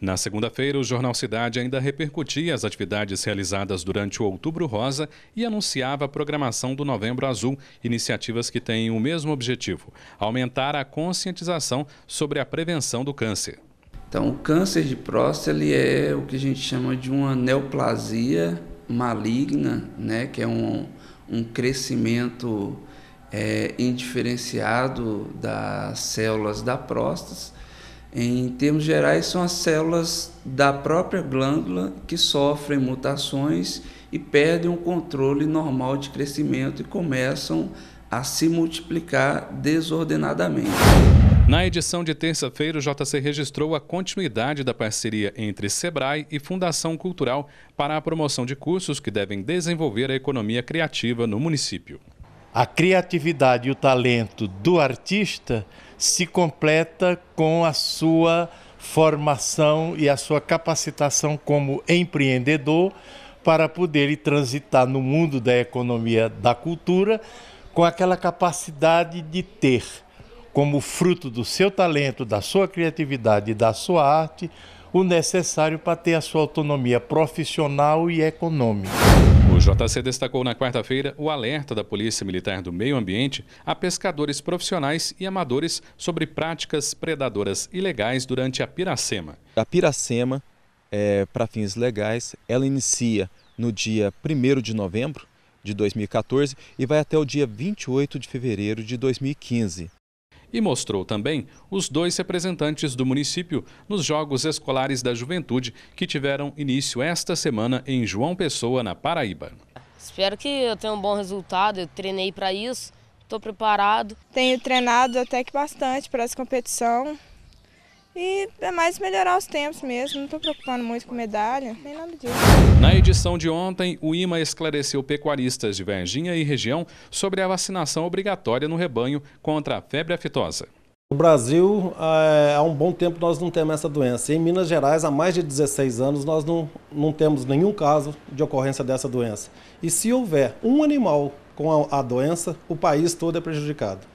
Na segunda-feira, o Jornal Cidade ainda repercutia as atividades realizadas durante o Outubro Rosa e anunciava a programação do Novembro Azul, iniciativas que têm o mesmo objetivo: aumentar a conscientização sobre a prevenção do câncer. Então, o câncer de próstata ele é o que a gente chama de uma neoplasia maligna, né? que é um, um crescimento é, indiferenciado das células da próstata em termos gerais, são as células da própria glândula que sofrem mutações e perdem o controle normal de crescimento e começam a se multiplicar desordenadamente. Na edição de terça-feira, o JC registrou a continuidade da parceria entre SEBRAE e Fundação Cultural para a promoção de cursos que devem desenvolver a economia criativa no município. A criatividade e o talento do artista se completa com a sua formação e a sua capacitação como empreendedor para poder transitar no mundo da economia da cultura com aquela capacidade de ter como fruto do seu talento, da sua criatividade e da sua arte, o necessário para ter a sua autonomia profissional e econômica. JC destacou na quarta-feira o alerta da Polícia Militar do Meio Ambiente a pescadores profissionais e amadores sobre práticas predadoras ilegais durante a piracema. A piracema, é, para fins legais, ela inicia no dia 1 de novembro de 2014 e vai até o dia 28 de fevereiro de 2015 e mostrou também os dois representantes do município nos Jogos Escolares da Juventude que tiveram início esta semana em João Pessoa, na Paraíba. Espero que eu tenha um bom resultado, eu treinei para isso, estou preparado. Tenho treinado até que bastante para essa competição, e é mais melhorar os tempos mesmo, não estou preocupando muito com medalha, nem nada disso. Na edição de ontem, o IMA esclareceu pecuaristas de Varginha e região sobre a vacinação obrigatória no rebanho contra a febre aftosa. No Brasil, eh, há um bom tempo nós não temos essa doença. Em Minas Gerais, há mais de 16 anos, nós não, não temos nenhum caso de ocorrência dessa doença. E se houver um animal com a, a doença, o país todo é prejudicado.